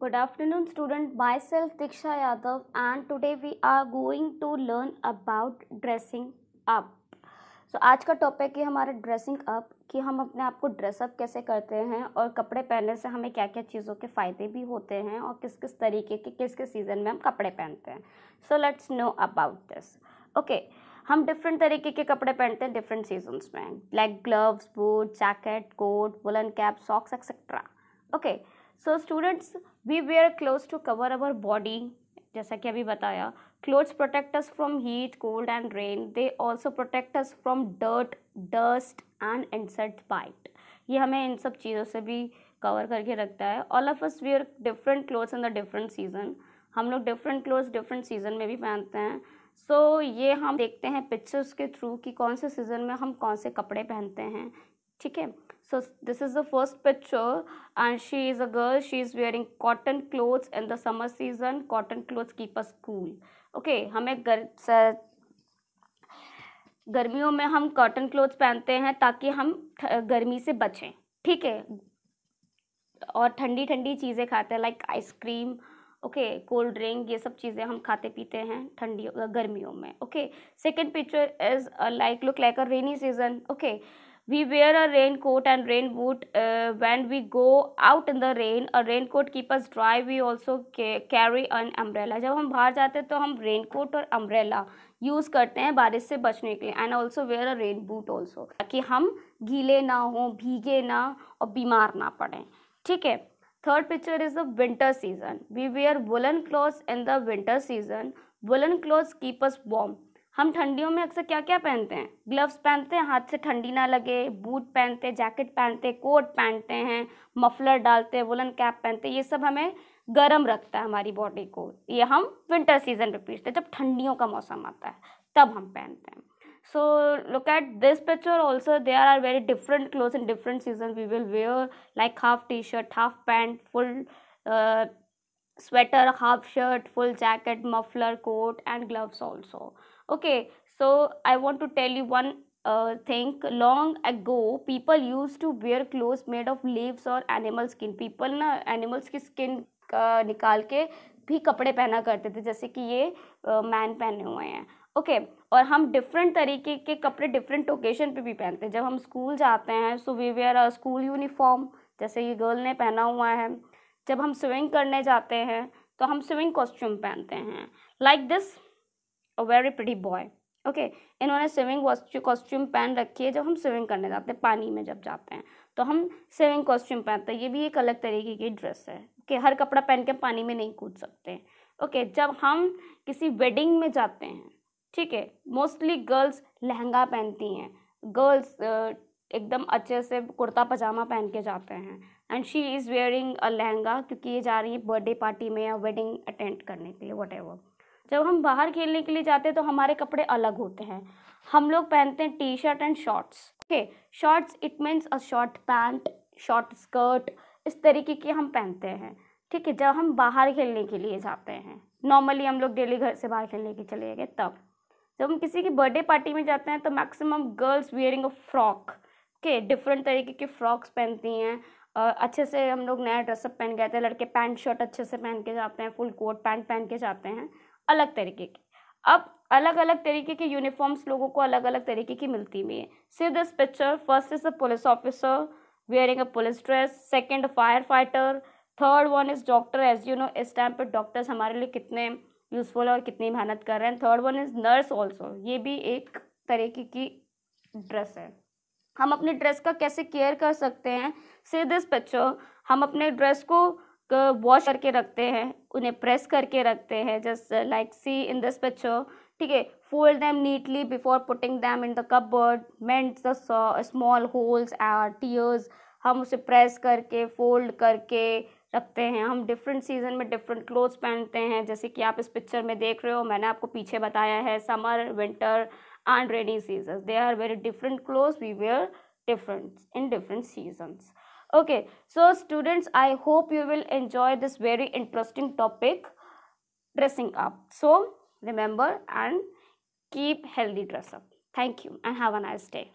Good afternoon student myself Diksha Yadav and today we are going to learn about dressing up so आज का topic है हमारा dressing up कि हम अपने आप को ड्रेसअप कैसे करते हैं और कपड़े पहनने से हमें क्या क्या चीज़ों के फ़ायदे भी होते हैं और किस किस तरीके के किस किस सीज़न में हम कपड़े पहनते हैं so let's know about this okay हम डिफरेंट तरीके के कपड़े पहनते हैं डिफरेंट सीजन्स में like gloves boot jacket coat woollen cap socks etcetera okay okay. So students we wear clothes to cover our body जैसा कि अभी बताया clothes protect us from heat cold and rain they also protect us from dirt dust and insect bite ये हमें इन सब चीज़ों से भी कवर करके रखता है all of us wear different clothes in the different season हम लोग डिफरेंट क्लोथ्स डिफरेंट सीज़न में भी पहनते हैं सो so, ये हम देखते हैं पिक्चर्स के थ्रू कि कौन से सीज़न में हम कौन से कपड़े पहनते हैं ठीक है so this is the first picture and she is a girl she is wearing cotton clothes in the summer season cotton clothes keep us cool okay हमें गर गर्मियों में हम कॉटन क्लोथ्स पहनते हैं ताकि हम गर्मी से बचें ठीक है और ठंडी ठंडी चीज़ें खाते हैं like ice cream okay cold drink ये सब चीज़ें हम खाते पीते हैं ठंडी गर्मियों में okay second picture is like look like a rainy season okay we wear a raincoat and rain boot uh, when we go out in the rain a raincoat keep us dry we also carry an umbrella जब हम बाहर जाते हैं तो हम raincoat और umbrella use करते हैं बारिश से बचने के लिए and also wear a rain boot also ताकि हम गीले ना हों भीगे ना और बीमार ना पड़ें ठीक है third picture is the winter season we wear woollen clothes in the winter season woollen clothes keep us warm हम ठंडियों में अक्सर क्या क्या पहनते हैं ग्लव्स पहनते हैं हाथ से ठंडी ना लगे बूट पहनते हैं जैकेट पहनते हैं कोट पहनते हैं मफलर डालते हैं वुलन कैप पहनते हैं ये सब हमें गर्म रखता है हमारी बॉडी को ये हम विंटर सीजन पे पीसते हैं जब ठंडियों का मौसम आता है तब हम पहनते हैं so look at this picture also they are are very different clothes in different season we will wear like half T shirt half pant full sweater half shirt full jacket muffler coat and gloves also okay so i want to tell you one uh, thing long ago people used to wear clothes made of leaves or animal skin people na animals की skin का uh, निकाल के भी कपड़े पहना करते थे जैसे कि ये मैन uh, पहने हुए हैं ओके okay, और हम डिफरेंट तरीके के कपड़े डिफरेंट ओकेजन पे भी पहनते हैं जब हम स्कूल जाते हैं so we wear a school uniform जैसे ये गर्ल ने पहना हुआ है जब हम स्विमिंग करने जाते हैं तो हम स्विमिंग कॉस्ट्यूम पहनते हैं like like this a very pretty boy okay इन्होंने स्विमिंग कॉस्ट्यूम पहन रखी है जब हम स्विमिंग करने जाते हैं पानी में जब जाते हैं तो हम स्विमिंग कॉस्ट्यूम पहनते हैं ये भी एक अलग तरीके की ड्रेस है कि हर कपड़ा पहन के पानी में नहीं कूद सकते ओके जब हम किसी वेडिंग में जाते हैं ठीक है मोस्टली गर्ल्स लहंगा पहनती हैं गर्ल्स एकदम अच्छे से कुर्ता पजामा पहन के जाते हैं and she is wearing a lehenga क्योंकि ये जा रही है बर्थडे पार्टी में या वेडिंग अटेंड करने के लिए वट एवर जब हम बाहर खेलने के लिए जाते हैं तो हमारे कपड़े अलग होते हैं हम लोग पहनते हैं T shirt and shorts okay shorts it means a short pant short skirt इस तरीके के हम पहनते हैं ठीक है जब हम बाहर खेलने के लिए जाते हैं नॉर्मली हम लोग डेली घर से बाहर खेलने के चले गए तब जब हम किसी की बर्थडे पार्टी में जाते हैं तो maximum girls wearing a frock के डिफरेंट तरीके के फ्रॉक्स पहनती हैं अच्छे से हम लोग नया ड्रेसअप पहन के जाते हैं लड़के पैंट शर्ट अच्छे से पहन के जाते हैं फुल कोट पैंट पहन के जाते हैं अलग तरीके की अब अलग अलग तरीके के यूनिफॉर्म्स लोगों को अलग अलग तरीके की मिलती हुई है see this picture first is a police officer wearing a police dress second fire fighter third one is doctor as you know इस टाइम पर डॉक्टर्स हमारे लिए कितने यूज़फुल और कितनी मेहनत कर रहे हैं third one is nurse also ये भी एक तरीके की ड्रेस है हम अपने ड्रेस का कैसे केयर कर सकते हैं सी दिस पिक्चर हम अपने ड्रेस को वॉश करके रखते हैं उन्हें प्रेस करके रखते हैं just like see in this picture ठीक है them neatly before putting them in the cupboard mend the small holes or tears हम उसे प्रेस करके फोल्ड करके रखते हैं हम डिफरेंट सीजन में डिफरेंट क्लोथ्स पहनते हैं जैसे कि आप इस पिक्चर में देख रहे हो मैंने आपको पीछे बताया है summer winter and rainy season they are very different clothes we wear different in different seasons okay so students i hope you will enjoy this very interesting topic dressing up so remember and keep healthy dress up thank you and have a nice day